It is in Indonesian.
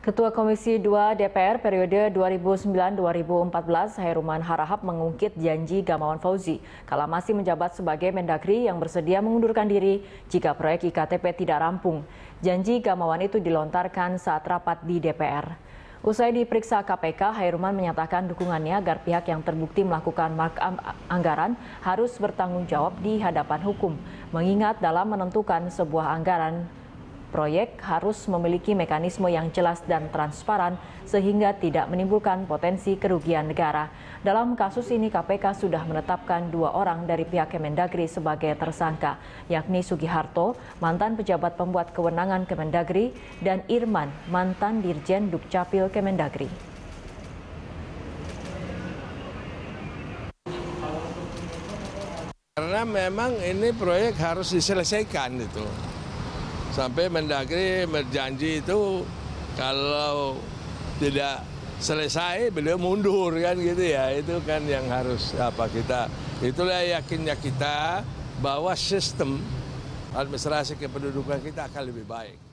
Ketua Komisi 2 DPR periode 2009-2014 Hairuman Harahap mengungkit janji Gamawan Fauzi kalau masih menjabat sebagai Mendagri yang bersedia mengundurkan diri jika proyek IKTP tidak rampung. Janji Gamawan itu dilontarkan saat rapat di DPR. Usai diperiksa KPK, Hairuman menyatakan dukungannya agar pihak yang terbukti melakukan markup anggaran harus bertanggung jawab di hadapan hukum, mengingat dalam menentukan sebuah anggaran Proyek harus memiliki mekanisme yang jelas dan transparan sehingga tidak menimbulkan potensi kerugian negara. Dalam kasus ini KPK sudah menetapkan dua orang dari pihak Kemendagri sebagai tersangka, yakni Sugiharto, mantan pejabat pembuat kewenangan Kemendagri, dan Irman, mantan Dirjen Dukcapil Kemendagri. Karena memang ini proyek harus diselesaikan itu sampai Mendagri berjanji itu kalau tidak selesai beliau mundur kan gitu ya itu kan yang harus apa kita itulah yakinnya kita bahwa sistem administrasi kependudukan kita akan lebih baik.